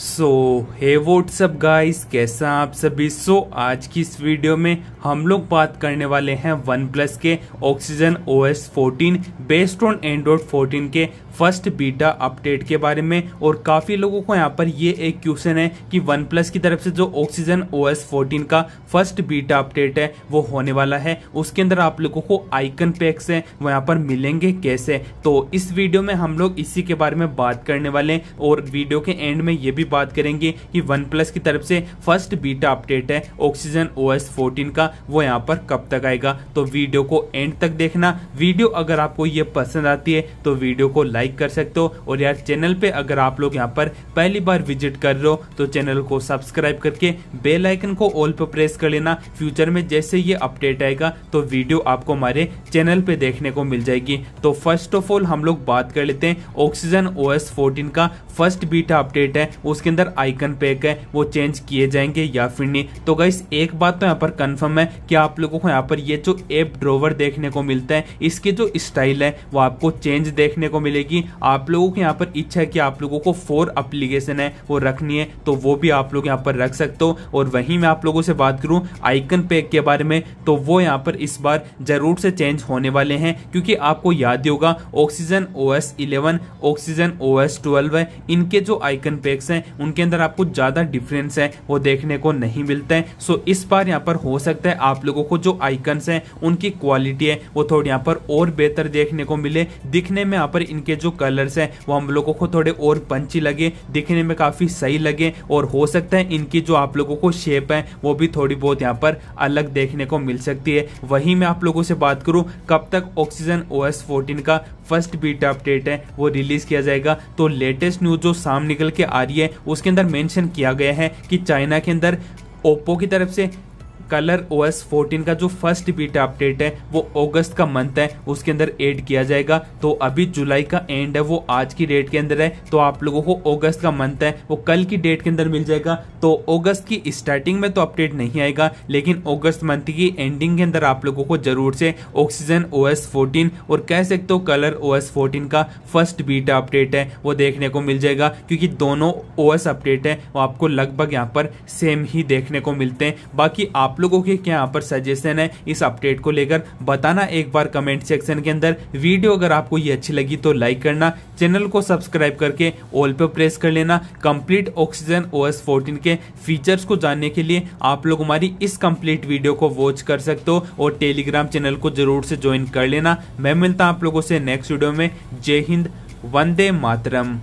सो हे WhatsApp guys कैसा आप सभी सो so, आज की इस वीडियो में हम लोग बात करने वाले हैं वन प्लस के Oxygen O S fourteen based on Android fourteen के फर्स्ट बीटा अपडेट के बारे में और काफ़ी लोगों को यहाँ पर ये एक क्वेश्चन है कि वन प्लस की तरफ से जो ऑक्सीजन ओ एस फोर्टीन का फर्स्ट बीटा अपडेट है वो होने वाला है उसके अंदर आप लोगों को आइकन पैक्स है वो यहाँ पर मिलेंगे कैसे तो इस वीडियो में हम लोग इसी के बारे में बात करने वाले हैं और वीडियो के एंड में ये भी बात करेंगे कि वन प्लस की तरफ से फर्स्ट बीटा अपडेट है ऑक्सीजन ओ एस का वो यहाँ पर कब तक आएगा तो वीडियो को एंड तक देखना वीडियो अगर आपको ये पसंद आती है तो वीडियो को लाइक कर सकते हो और यार चैनल पे अगर आप लोग यहाँ पर पहली बार विजिट कर रहे हो तो चैनल को सब्सक्राइब करके बेल आइकन को ऑल पर प्रेस कर लेना फ्यूचर में जैसे ये अपडेट आएगा तो वीडियो आपको हमारे चैनल पे देखने को मिल जाएगी तो फर्स्ट ऑफ ऑल हम लोग बात कर लेते हैं ऑक्सीजन ओ एस का फर्स्ट बीटा अपडेट है वो उसके अंदर आइकन पैक है वो चेंज किए जाएंगे या फिर नहीं तो गाइस एक बात तो यहाँ पर कंफर्म है कि आप लोगों को यहाँ पर ये जो एप ड्रोवर देखने को मिलता है इसकी जो स्टाइल है वो आपको चेंज देखने को मिलेगी आप लोगों की यहाँ पर इच्छा है कि आप लोगों को फोर अप्लीकेशन है वो रखनी है तो वो भी आप लोग यहाँ पर रख सकते हो और वहीं मैं आप लोगों से बात करूँ आइकन पैक के बारे में तो वो यहाँ पर इस बार जरूर से चेंज होने वाले हैं क्योंकि आपको याद ही होगा Oxygen O S eleven Oxygen O S twelve है इनके जो आइकन पैक्स हैं उनके अंदर आपको ज़्यादा डिफरेंस है वो देखने को नहीं मिलते हैं सो इस बार यहाँ पर हो सकता है आप लोगों को जो आइकन्स हैं उनकी क्वालिटी है वो थोड़ी यहाँ पर और बेहतर देखने को मिले दिखने में यहाँ पर इनके जो कलर्स हैं वो हम लोगों को थोड़े और पंची लगे दिखने में काफ़ी सही लगे और हो सकता है इनकी जो आप लोगों को शेप है वो भी थोड़ी बहुत यहाँ पर अलग देखने को मिल सकती है वहीं मैं आप लोगों से बात करूँ कब तक ऑक्सीजन ओ एस फोर्टीन का फर्स्ट बीटा अपडेट है वो रिलीज किया जाएगा तो लेटेस्ट न्यूज जो सामने निकल के आ रही है उसके अंदर मेंशन किया गया है कि चाइना के अंदर ओप्पो की तरफ से कलर ओ एस फोर्टीन का जो फर्स्ट बीटा अपडेट है वो अगस्त का मंथ है उसके अंदर एड किया जाएगा तो अभी जुलाई का एंड है वो आज की डेट के अंदर है तो आप लोगों को अगस्त का मंथ है वो कल की डेट के अंदर मिल जाएगा तो अगस्त की स्टार्टिंग में तो अपडेट नहीं आएगा लेकिन अगस्त मंथ की एंडिंग के अंदर आप लोगों को जरूर से ऑक्सीजन ओ एस फोर्टीन और कह सकते हो कलर ओ एस फोर्टीन का फर्स्ट बीटा अपडेट है वो देखने को मिल जाएगा क्योंकि दोनों ओ एस अपडेट है वो आपको लगभग यहाँ पर सेम ही देखने को मिलते हैं बाकी आप लोगों के क्या पर सजेशन है इस अपडेट को लेकर बताना एक बार कमेंट सेक्शन के अंदर वीडियो अगर आपको ये अच्छी लगी तो लाइक करना चैनल को सब्सक्राइब करके ऑल पे प्रेस कर लेना कंप्लीट ऑक्सीजन ओएस 14 के फीचर्स को जानने के लिए आप लोग हमारी इस कंप्लीट वीडियो को वॉच कर सकते हो और टेलीग्राम चैनल को जरूर से ज्वाइन कर लेना मैं मिलता आप लोगों से नेक्स्ट वीडियो में जय हिंद वंदे मातरम